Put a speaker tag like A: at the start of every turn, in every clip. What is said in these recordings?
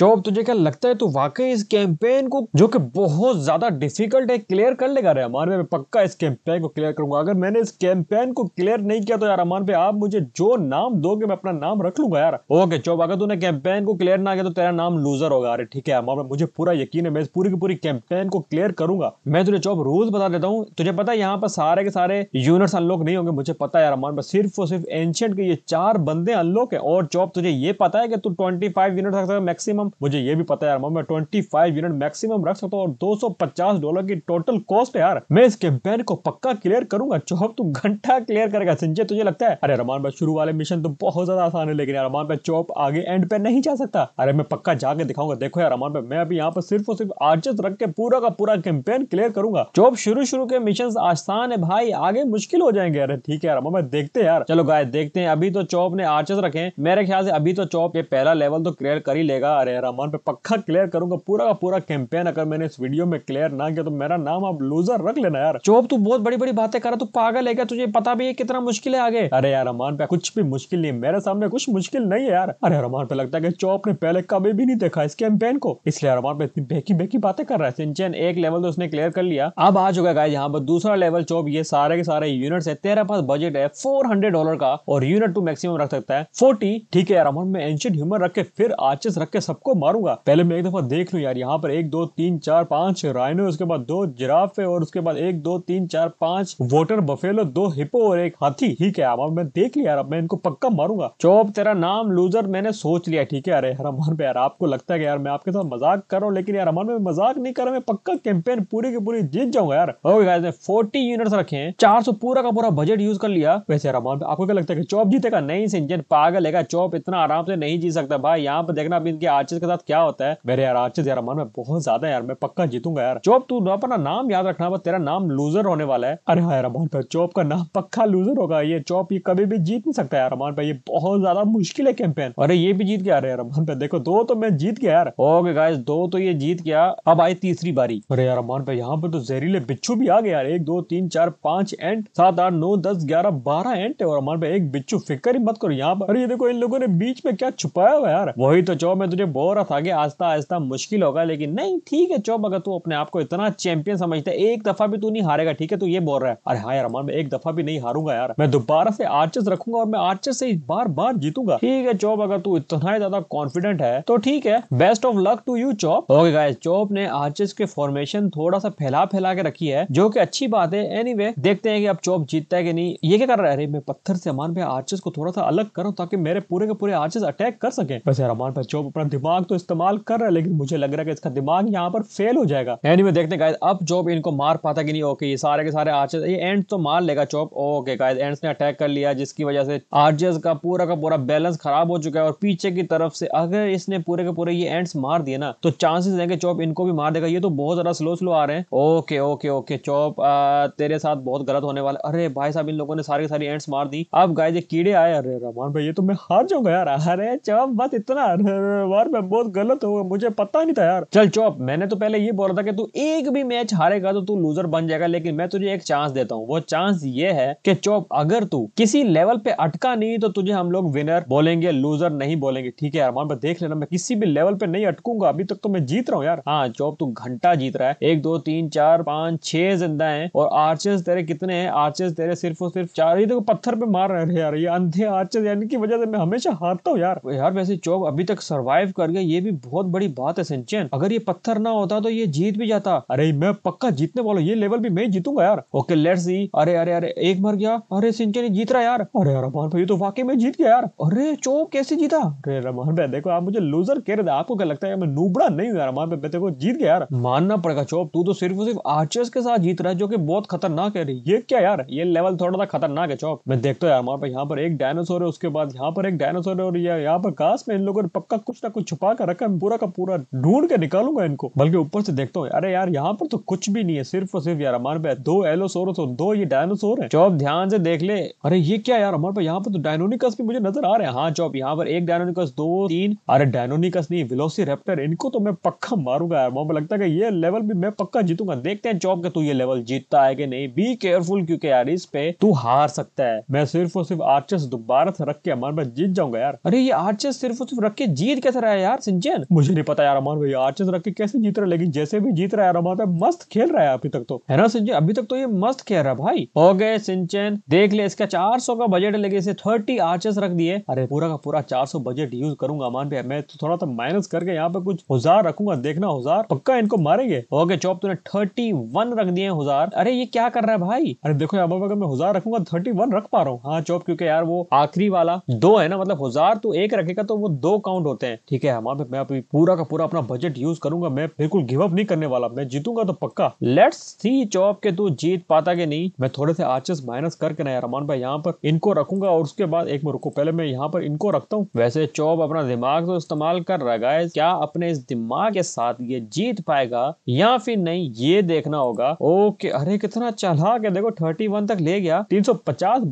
A: जो तुझे क्या लगता है तू वाकई इस कैंपेन को जो कि बहुत ज्यादा डिफिकल्ट है क्लियर कर लेगा रे अमान मैं पक्का इस कैंपेन को क्लियर करूंगा अगर मैंने इस कैंपेन को क्लियर नहीं किया तो यार अमान पे आप मुझे जो नाम दोगे मैं अपना नाम रख लूंगा यार ओके चौब अगर तूने कैंपेन को क्लियर ना किया तो तेरा नाम लूजर होगा अरे ठीक है अमान मुझे पूरा यकीन है मैं इस पूरी की पूरी कैंपेन को क्लियर करूंगा मैं तुझे चौब रूल बता देता हूँ तुझे पता है यहाँ पर सारे के सारे यूनिट्स अनलॉक नहीं होंगे मुझे पता है यार अमान पर सिर्फ और सिर्फ एंशियंट के ये चार बंदे अनलॉक है और चौब तुझे ये पता है कि तू ट्वेंटी फाइव यूनिट मैक्सिमम मुझे ये भी पता है यार मैं ट्वेंटी फाइव यूनिट मैक्सिमम रख सकता हूँ और दो सौ पचास डॉलर की टोटल कॉस्ट है यार मैं इस कैंपेन को पक्का क्लियर करूंगा चौब तू घंटा क्लियर करेगा संजय तुझे लगता है अरे रमान भाई शुरू वाले मिशन तो बहुत ज्यादा आसान है लेकिन यार रमान भाई चौप आगे एंड पे नहीं जा सकता अरे मैं पक्का जाके दिखाऊंगा देखो यार रमान भाई मैं अभी यहाँ पर सिर्फ और सिर्फ आर्चेस रख के पूरा का पूरा कैंपेन क्लियर करूंगा चौप शुरू शुरू के मिशन आसान है भाई आगे मुश्किल हो जाएंगे अरे ठीक है यार रमान भाई देखते यार चलो गाय देखते हैं अभी तो चौप ने आर्चेस रखे मेरे ख्याल से अभी तो चौप ये पहला लेवल तो क्लियर कर ही लेगा अरे रहमान पे पक्का क्लियर करूंगा पूरा का पूरा कैंपेन अगर मैंने इस वीडियो में क्लियर ना किया तो मेरा नाम आप लूजर रख लेना यार चोप तू बहुत बड़ी बड़ी बातें करा तू पागल है क्या तुझे पता भी है कितना मुश्किल है आगे अरे यार रहमान पे कुछ भी मुश्किल नहीं मेरे सामने कुछ मुश्किल नहीं है यार अरे रहमान पे लगता है कि चोप ने पहले कभी भी नहीं देखा इस कैंपेन को इसलिए रहमान पे इतनी बेकी बेकी बातें कर रहा है सिंचन एक लेवल तो उसने क्लियर कर लिया अब आ चुका गाइस यहाँ पर दूसरा लेवल चोप ये सारे के सारे यूनिट है तेरे पास बजट है फोर डॉलर का और यूनिट तू मैक्सिमम रख सकता है फोर्टी ठीक है यार रहमान में एंशियंट ह्यूमर रख के फिर आचिस रख के सब सबको मारूंगा पहले मैं एक दफा देख लू यार यहाँ पर एक दो तीन चार पांच राइनो उसके बाद दो जिराफे और उसके बाद एक दो तीन चार पांच वोटर बफेलो दो हिपो और एक हाथी ठीक है अब मैं देख लिया यार अब मैं इनको पक्का मारूंगा चौप तेरा नाम लूजर मैंने सोच लिया ठीक है अरे हरमान पे यार आपको लगता है यार मैं आपके साथ मजाक कर रहा हूँ लेकिन यार हमारे मजाक नहीं कर रहा मैं पक्का कैंपेन पूरी की पूरी जीत जाऊंगा यार फोर्टी यूनिट रखे हैं सौ पूरा का पूरा बजट यूज कर लिया वैसे रमान पे आपको क्या लगता है कि चौप जीतेगा नहीं इंजन पागल है चौप इतना आराम से नहीं जीत सकता भाई यहाँ पर देखना अभी इनके आज आर्चिस के साथ क्या होता है मेरे यार आर्चिस यार मन में बहुत ज्यादा यार मैं पक्का जीतूंगा यार चौप तू अपना नाम याद रखना बस तेरा नाम लूजर होने वाला है अरे हाँ यार अमान भाई चोप का नाम पक्का लूजर होगा ये चौप ये कभी भी जीत नहीं सकता यार अमान भाई ये बहुत ज्यादा मुश्किल है कैंपेन अरे ये भी जीत गया यार अमान भाई देखो दो तो मैं जीत गया यार ओके गाइस दो तो ये जीत गया अब आई तीसरी बारी अरे यार अमान भाई यहाँ पे तो जहरीले बिच्छू भी आ गया यार एक दो तीन चार पांच एंड सात आठ नौ दस ग्यारह बारह एंड और अमान भाई एक बिच्छू फिक्र ही मत करो यहाँ पर अरे ये देखो इन लोगों ने बीच में क्या छुपाया हुआ यार वही तो चौप मैं तुझे बोर रहा था कि आस्ता आस्ता मुश्किल होगा लेकिन नहीं ठीक है चौब अगर तू अपने आप को इतना चैंपियन समझता है एक दफा भी तू नहीं हारेगा ठीक है तू तो ये बोल रहा है अरे हाँ यार अमन मैं एक दफा भी नहीं हारूंगा यार मैं दोबारा से आर्चर्स रखूंगा और मैं आर्चर से बार बार जीतूंगा ठीक है चौब अगर तू इतना ही ज्यादा कॉन्फिडेंट है तो ठीक है best of luck to you चौप ओके गाइस चौप ने आर्चर्स के फॉर्मेशन थोड़ा सा फैला फैला के रखी है जो की अच्छी बात है एनी anyway, देखते हैं कि अब चौप जीतता है कि नहीं ये क्या कर रहा है अरे मैं पत्थर से अमान भाई आर्चर्स को थोड़ा सा अलग करूँ ताकि मेरे पूरे के पूरे आर्चर्स अटैक कर सके वैसे अमान भाई चौप अपना दिमाग दिमाग तो इस्तेमाल कर रहा है लेकिन मुझे लग रहा है कि इसका दिमाग यहाँ पर फेल हो जाएगा एनी में देखते गायद अब चौप इनको मार पाता कि नहीं ओके ये सारे के सारे आर्चेस ये एंड तो मार लेगा चौप ओके गायद एंड ने अटैक कर लिया जिसकी वजह से आर्चेस का पूरा का पूरा बैलेंस खराब हो चुका है और पीछे की तरफ से अगर इसने पूरे के पूरे ये एंड्स मार दिए ना तो चांसेस है कि चौप इनको भी मार देगा ये तो बहुत ज्यादा स्लो स्लो आ रहे हैं ओके ओके ओके चौप तेरे साथ बहुत गलत होने वाला अरे भाई साहब इन लोगों ने सारे सारे एंड्स मार दी अब गाय कीड़े आए अरे रमान भाई ये तो मैं हार जाऊंगा यार अरे चौप बस इतना मैं बहुत गलत हूँ मुझे पता नहीं था यार चल चौप मैंने तो पहले ये बोला था कि तू एक भी मैच हारेगा तो तू लूजर बन जाएगा लेकिन मैं तुझे एक चांस देता हूँ वो चांस ये है कि चौप अगर तू किसी लेवल पे अटका नहीं तो तुझे हम लोग विनर बोलेंगे लूजर नहीं बोलेंगे ठीक है अरमान पर देख लेना मैं किसी भी लेवल पे नहीं अटकूंगा अभी तक तो मैं जीत रहा हूँ यार हाँ चौप तू घंटा जीत रहा है एक दो तीन चार पांच छह जिंदा है और आर्चेस तेरे कितने हैं आर्चेस तेरे सिर्फ और सिर्फ चार ही देखो पत्थर पे मार रहे यार ये अंधे आर्चेस यानी कि वजह से मैं हमेशा हारता हूँ यार यार वैसे चौप अभी तक सर्वाइव कर हार गया ये भी बहुत बड़ी बात है सिंचन अगर ये पत्थर ना होता तो ये जीत भी जाता अरे मैं पक्का जीतने वाला ये लेवल भी मैं जीतूंगा यार ओके लेट्स सी अरे अरे अरे एक मर गया अरे सिंचन जीत रहा यार अरे यार रमान भाई तो वाकई में जीत गया यार अरे चो कैसे जीता अरे रमान भाई देखो आप मुझे लूजर कह रहे थे आपको क्या लगता है मैं नूबड़ा नहीं हूँ रमान भाई देखो तो जीत गया यार मानना पड़ेगा चोप तू तो सिर्फ सिर्फ आर्चर्स के साथ जीत रहा है जो की बहुत खतरनाक है ये क्या यार ये लेवल थोड़ा सा खतरनाक है चौक मैं देखता हूँ यार यहाँ पर एक डायनासोर है उसके बाद यहाँ पर एक डायनासोर है और यहाँ पर काश में इन लोगों ने पक्का कुछ ना कुछ छुपा कर रखा है पूरा का पूरा ढूंढ के निकालूंगा इनको बल्कि ऊपर से देखता हूँ अरे यार यहाँ पर तो कुछ भी नहीं है सिर्फ और सिर्फ यार हमारे पास दो एलोसोर और दो ये डायनोसोर है चौप ध्यान से देख ले अरे ये क्या यार हमारे पास यहाँ पर तो डायनोनिकस भी मुझे नजर आ रहे हैं हाँ चौप यहाँ पर एक डायनोनिकस दो तीन अरे डायनोनिकस नहीं रेप्टर इनको तो मैं पक्का मारूंगा यार मुझे लगता है कि ये लेवल भी मैं पक्का जीतूंगा देखते हैं चौप के तू ये लेवल जीतता है कि नहीं बी केयरफुल क्योंकि यार इस पे तू हार सकता है मैं सिर्फ और सिर्फ आर्चस दोबारा से रख के हमारे पास जीत जाऊंगा यार अरे ये आर्चस सिर्फ और सिर्फ रख के जीत कैसे रहा है यार यार सिंचन मुझे नहीं पता यार अमान भैया आर्चेस रख के कैसे जीत रहा लेकिन जैसे भी जीत रहा है अमान भाई मस्त खेल रहा है अभी तक तो है ना सिंचन अभी तक तो ये मस्त खेल रहा है भाई हो गए सिंचन देख ले इसका चार का बजट लेके इसे थर्टी आर्चेस रख दिए अरे पूरा का पूरा चार बजट यूज करूंगा अमान भाई मैं तो थोड़ा सा माइनस करके यहाँ पे कुछ हजार रखूंगा देखना हजार पक्का इनको मारेंगे ओके चौप तूने थर्टी वन रख दिए हजार अरे ये क्या कर रहा है भाई अरे देखो यहाँ पर मैं हजार रखूंगा थर्टी वन रख पा रहा हूँ हाँ चौप क्योंकि यार वो आखिरी वाला दो है ना मतलब हजार तो एक रखेगा तो वो दो काउंट होते हैं ठीक है क्या है मालूम मैं अभी पूरा का पूरा अपना बजट यूज करूंगा मैं बिल्कुल गिव अप नहीं करने वाला मैं जीतूंगा तो पक्का लेट्स सी चौप के तू जीत पाता के नहीं मैं थोड़े से आचस माइनस करके ना अरमान भाई यहाँ पर इनको रखूंगा और उसके बाद एक में रुको पहले मैं यहाँ पर इनको रखता हूँ वैसे चौप अपना दिमाग तो इस्तेमाल कर रहा है क्या अपने इस दिमाग के साथ ये जीत पाएगा या फिर नहीं ये देखना होगा ओके अरे कितना चला के देखो थर्टी तक ले गया तीन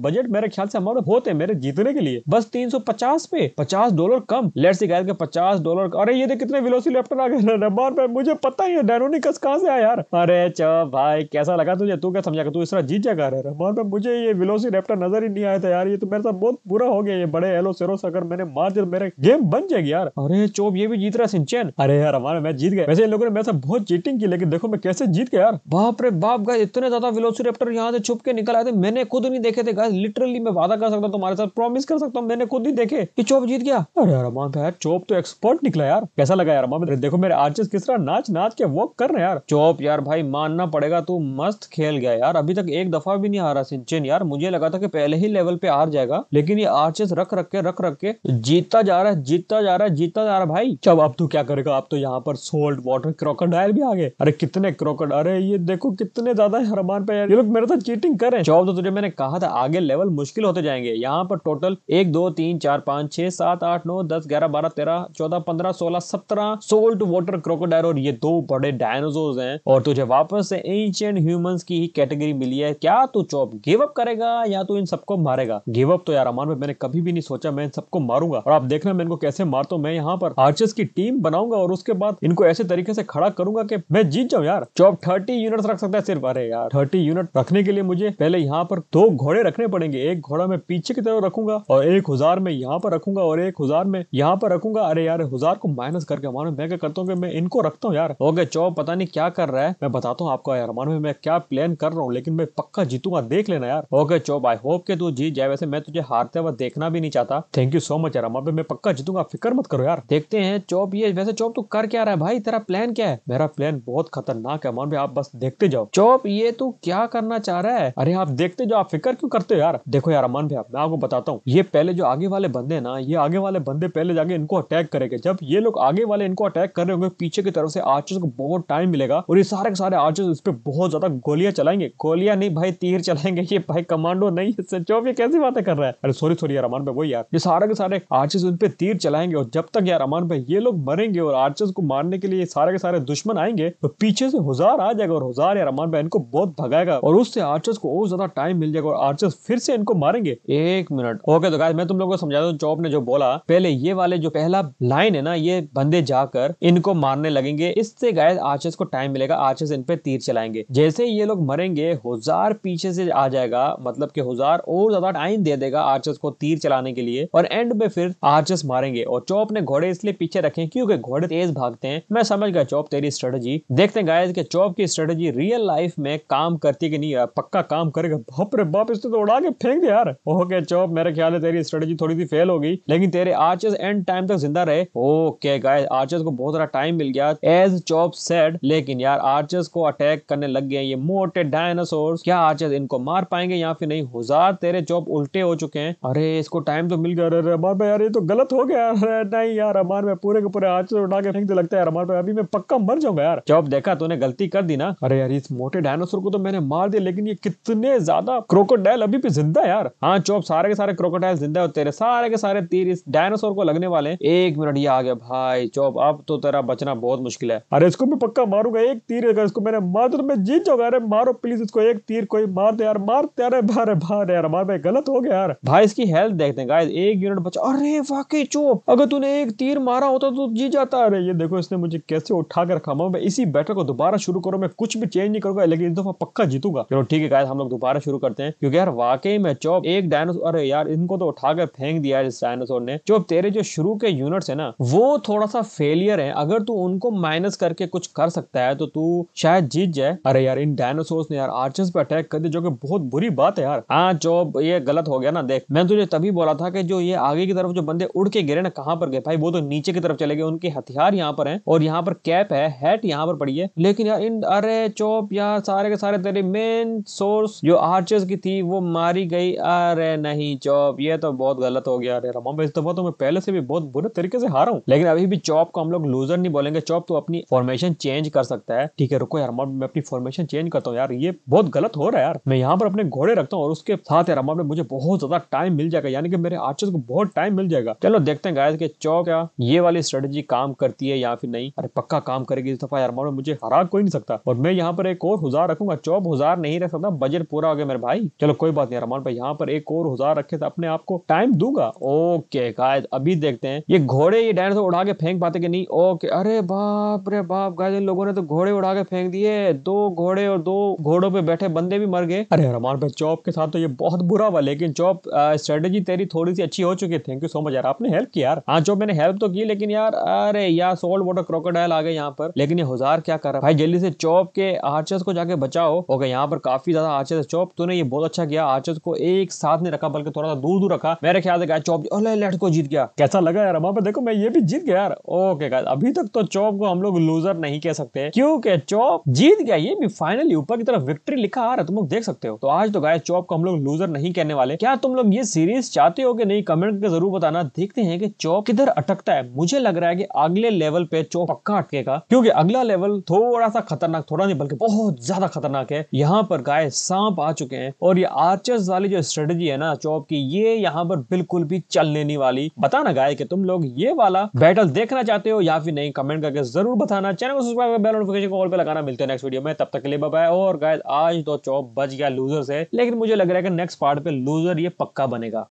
A: बजट मेरे ख्याल से हमारे होते मेरे जीतने के लिए बस तीन पे पचास डॉलर कम लेट्स सी के पचास पचास डॉलर का अरे ये देख कितने वेलोसिलेप्टर आ गए रबार पे मुझे पता ही है डायनोनिकस कहाँ से आया यार अरे चो भाई कैसा लगा तुझे तू क्या समझा तू इस तरह जीत जाएगा अरे रबार पे मुझे ये वेलोसिलेप्टर नजर ही नहीं आया था यार ये तो मेरे साथ बहुत बुरा हो गया ये बड़े एलो सेरोस अगर मैंने मार दिया तो मेरे गेम बन जाएगी यार अरे चोप ये भी जीत रहा सिंचन अरे यार हमारे मैच जीत गए वैसे इन लोगों ने मेरे साथ बहुत चीटिंग की लेकिन देखो मैं कैसे जीत गया यार बाप रे बाप गए इतने ज्यादा विलोसी वेलोसिरेप्टर यहाँ से छुप के निकल आए थे मैंने खुद नहीं देखे थे गाइस लिटरली मैं वादा कर सकता हूँ तुम्हारे साथ प्रॉमिस कर सकता हूँ मैंने खुद नहीं देखे कि चोप जीत गया अरे यार चोप तो एक्स एक्सपर्ट निकला यार कैसा लगा यार मोहम्मद देखो मेरे आर्चेस किस तरह नाच नाच के वर्क कर रहे यार चौप यार भाई मानना पड़ेगा तू मस्त खेल गया यार अभी तक एक दफा भी नहीं हारा सिंचन यार मुझे लगा था कि पहले ही लेवल पे हार जाएगा लेकिन ये आर्चेस रख रख के रख रख के जीतता जा रहा है जीतता जा रहा है जीतता जा रहा भाई चब अब तू क्या करेगा अब तो यहाँ पर सोल्ट वाटर क्रोकोडाइल भी आ गए अरे कितने क्रोकोड अरे ये देखो कितने ज्यादा है हरमान पे यार ये लोग मेरे तो चीटिंग कर रहे हैं चौब तो तुझे मैंने कहा था आगे लेवल मुश्किल होते जाएंगे यहाँ पर टोटल एक दो तीन चार पाँच छह सात आठ नौ दस ग्यारह बारह तेरह चौदह चौदह पंद्रह सोलह सत्रह सोल्ट वाटर क्रोकोडायर और ये दो बड़े डायनासोर हैं और तुझे वापस से एंशियंट ह्यूमंस की ही कैटेगरी मिली है क्या तू चौप गिव अप करेगा या तू इन सबको मारेगा गिव अप तो यार अमान भाई मैंने कभी भी नहीं सोचा मैं इन सबको मारूंगा और आप देखना मैं इनको कैसे मारता हूँ मैं यहाँ पर आर्चर्स की टीम बनाऊंगा और उसके बाद इनको ऐसे तरीके से खड़ा करूंगा कि मैं जीत जाऊँ यार चौप थर्टी यूनिट रख सकता है सिर्फ अरे यार थर्टी यूनिट रखने के लिए मुझे पहले यहाँ पर दो घोड़े रखने पड़ेंगे एक घोड़ा मैं पीछे की तरफ रखूंगा और एक हजार में यहाँ पर रखूंगा और एक हजार में यहाँ पर रखूंगा अरे यार यार हजार को माइनस करके अमान में मैं क्या करता हूँ मैं इनको रखता हूँ यार ओके गया चौ पता नहीं क्या कर रहा है मैं बताता हूँ आपको यार अमान में मैं क्या प्लान कर रहा हूँ लेकिन मैं पक्का जीतूंगा देख लेना यार ओके गया चौब आई होप के तू जीत जाए वैसे मैं तुझे हारते हुआ देखना भी नहीं चाहता थैंक यू सो मच यार अमान मैं पक्का जीतूंगा फिक्र मत करो यार देखते हैं चौब ये वैसे चौब तू कर क्या रहा है भाई तेरा प्लान क्या है मेरा प्लान बहुत खतरनाक है अमान आप बस देखते जाओ चौब ये तू क्या करना चाह रहा है अरे आप देखते जाओ आप फिक्र क्यों करते हो यार देखो यार अमान भाई मैं आपको बताता हूँ ये पहले जो आगे वाले बंदे ना ये आगे वाले बंदे पहले जाके इनको अटैक करेंगे करेगा जब ये लोग आगे वाले इनको अटैक कर रहे होंगे पीछे की तरफ से आर्चर्स को बहुत टाइम मिलेगा और ये सारे सारे आर्चर्स इस पर बहुत ज्यादा गोलियां चलाएंगे गोलियां नहीं भाई तीर चलाएंगे ये भाई कमांडो नहीं है सचो ये कैसी बातें कर रहा है अरे सॉरी सॉरी यार अमान भाई वही यार ये सारे के सारे आर्चर्स उन पर तीर चलाएंगे और जब तक यार अमान भाई ये लोग मरेंगे और आर्चर्स को मारने के लिए सारे के सारे दुश्मन आएंगे तो पीछे से हजार आ जाएगा और हजार यार अमान भाई इनको बहुत भगाएगा और उससे आर्चर्स को और ज्यादा टाइम मिल जाएगा और आर्चर्स फिर से इनको मारेंगे एक मिनट ओके तो गाय मैं तुम लोग को समझा दूं जॉब ने जो बोला पहले ये वाले जो पहला नाइन है ना ये बंदे जाकर इनको मारने लगेंगे इससे गायद आर्चर्स को टाइम मिलेगा आर्चर्स इन पे तीर चलाएंगे जैसे ये लोग मरेंगे हजार पीछे से आ जाएगा मतलब कि हजार और ज्यादा टाइम दे देगा आर्चर्स को तीर चलाने के लिए और एंड में फिर आर्चर्स मारेंगे और चौप ने घोड़े इसलिए पीछे रखे क्योंकि घोड़े तेज भागते हैं मैं समझ गया चौप तेरी स्ट्रेटेजी देखते हैं गायद के चौप की स्ट्रेटेजी रियल लाइफ में काम करती कि नहीं यार पक्का काम करेगा बाप रे बाप इसको तो उड़ा के फेंक दे यार ओके चौप मेरे ख्याल है तेरी स्ट्रेटेजी थोड़ी सी फेल होगी लेकिन तेरे आर्चर्स एंड टाइम तक जिंदा रहे ओके गाइस आर्चर्स को बहुत सारा टाइम मिल गया एज चॉप सेड लेकिन यार आर्चर्स को अटैक करने लग गए ये मोटे डायनासोर क्या आर्चर्स इनको मार पाएंगे या फिर नहीं हजार तेरे चॉप उल्टे हो चुके हैं अरे इसको टाइम तो मिल गया अरे अमार यार ये तो गलत हो गया नहीं यार अमार में पूरे के पूरे आर्चर्स उठा के फेंक दे लगता है अमार अभी मैं पक्का मर जाऊंगा यार चॉप देखा तूने गलती कर दी ना अरे यार इस मोटे डायनासोर को तो मैंने मार दिया लेकिन ये कितने ज्यादा क्रोकोडाइल अभी भी जिंदा यार हाँ चॉप सारे के सारे क्रोकोडाइल जिंदा होते रहे सारे के सारे तीर इस डायनासोर को लगने वाले एक मिनट बढ़िया आ गया भाई चौब अब तो तेरा बचना बहुत मुश्किल है अरे इसको मैं पक्का मारूंगा एक तीर अगर इसको मैंने मार तो मैं जीत जाऊंगा अरे मारो प्लीज इसको एक तीर कोई मार दे यार मार दे अरे भारे भारे यार मार भाई गलत हो गया यार भाई इसकी हेल्थ देखते हैं गाइस एक यूनिट बचा अरे वाकई चौब अगर तूने एक तीर मारा होता तो जीत जाता अरे ये देखो इसने मुझे कैसे उठा के रखा मैं इसी बैटल को दोबारा शुरू करो मैं कुछ भी चेंज नहीं करूंगा लेकिन इस दफा पक्का जीतूंगा चलो ठीक है गाइस हम लोग दोबारा शुरू करते हैं क्योंकि यार वाकई में चौब एक डायनासोर अरे यार इनको तो उठा के फेंक दिया इस डायनासोर ने चौब तेरे जो शुरू के यूनिट्स है ना वो थोड़ा सा फेलियर है अगर तू उनको माइनस करके कुछ कर सकता है तो तू शायद जीत जाए अरे यार इन डायनासोर्स ने यार आर्चर्स पे अटैक कर दिया जो कि बहुत बुरी बात है यार हाँ जो ये गलत हो गया ना देख मैं तुझे तभी बोला था कि जो ये आगे की तरफ जो बंदे उड़ के गिरे ना कहाँ पर गए भाई वो तो नीचे की तरफ चले गए उनके हथियार यहाँ पर है और यहाँ पर कैप है हैट यहाँ पर पड़ी है लेकिन यार इन अरे चौप यार सारे के सारे तेरे मेन सोर्स जो आर्चर्स की थी वो मारी गई अरे नहीं चौप ये तो बहुत गलत हो गया अरे रमा इस दफा तो मैं पहले से भी बहुत बुरे तरीके से से हारा हूँ लेकिन अभी भी चौप को हम लोग लूजर नहीं बोलेंगे चौप तो अपनी फॉर्मेशन चेंज कर सकता है ठीक है रुको यार मैं अपनी फॉर्मेशन चेंज करता हूँ यार ये बहुत गलत हो रहा है यार मैं यहाँ पर अपने घोड़े रखता हूँ और उसके साथ यार में मुझे बहुत ज्यादा टाइम मिल जाएगा यानी कि मेरे आर्चर्स को बहुत टाइम मिल जाएगा चलो देखते हैं गाय के चौक क्या ये वाली स्ट्रेटेजी काम करती है या फिर नहीं अरे पक्का काम करेगी इस दफा यार में मुझे हरा कोई नहीं सकता और मैं यहाँ पर एक और हजार रखूंगा चौप हजार नहीं रख सकता बजट पूरा हो गया मेरे भाई चलो कोई बात नहीं अरमान भाई यहाँ पर एक और हजार रखे तो अपने आपको टाइम दूंगा ओके गाय अभी देखते हैं ये घोड़े घोड़े ये डायनासोर उड़ा के फेंक पाते कि नहीं ओके अरे बाप रे बाप गाइस इन लोगों ने तो घोड़े उड़ा के फेंक दिए दो घोड़े और दो घोड़ों पे बैठे बंदे भी मर गए अरे हमारे भाई चौप के साथ तो ये बहुत बुरा हुआ लेकिन चौप स्ट्रेटेजी तेरी थोड़ी सी अच्छी हो चुकी है थैंक यू सो मच यार आपने हेल्प किया यार हाँ चौप मैंने हेल्प तो की लेकिन यार अरे यार सोल्ड वाटर क्रोकोडाइल आ गए यहाँ पर लेकिन ये हजार क्या कर रहा है भाई जल्दी से चौप के आर्चर्स को जाके बचाओ ओके यहाँ पर काफी ज्यादा आर्चर्स चौप तूने ये बहुत अच्छा किया आर्चर्स को एक साथ नहीं रखा बल्कि थोड़ा सा दूर दूर रखा मेरे ख्याल से चौप लेट्स को जीत गया कैसा लगा यार हमारे देखो मैं ये भी जीत गया यार ओके गाइस अभी तक तो चौप को हम लोग लूजर नहीं कह सकते क्योंकि चौप जीत गया ये भी फाइनली ऊपर की तरफ विक्ट्री लिखा आ रहा है तुम लोग देख सकते हो तो आज तो गाय चौप को हम लोग लूजर नहीं कहने वाले क्या तुम लोग ये सीरीज चाहते हो कि नहीं कमेंट करके जरूर बताना देखते हैं कि चौप किधर अटकता है मुझे लग रहा है कि अगले लेवल पे चौप पक्का अटकेगा क्योंकि अगला लेवल थोड़ा सा खतरनाक थोड़ा नहीं बल्कि बहुत ज्यादा खतरनाक है यहाँ पर गाय सांप आ चुके हैं और ये आर्चर्स वाली जो स्ट्रेटेजी है ना चौप की ये यहाँ पर बिल्कुल भी चलने नहीं वाली बताना गाय कि तुम लोग ये वाला बैटल देखना चाहते हो या फिर नहीं कमेंट करके जरूर बताना चैनल को सब्सक्राइब कर बेल नोटिफिकेशन ऑल पे लगाना मिलते हैं नेक्स्ट वीडियो में तब तक के लिए बाय और गाय आज तो चौप बच गया लूजर से लेकिन मुझे लग रहा है कि नेक्स्ट पार्ट पे लूजर ये पक्का बनेगा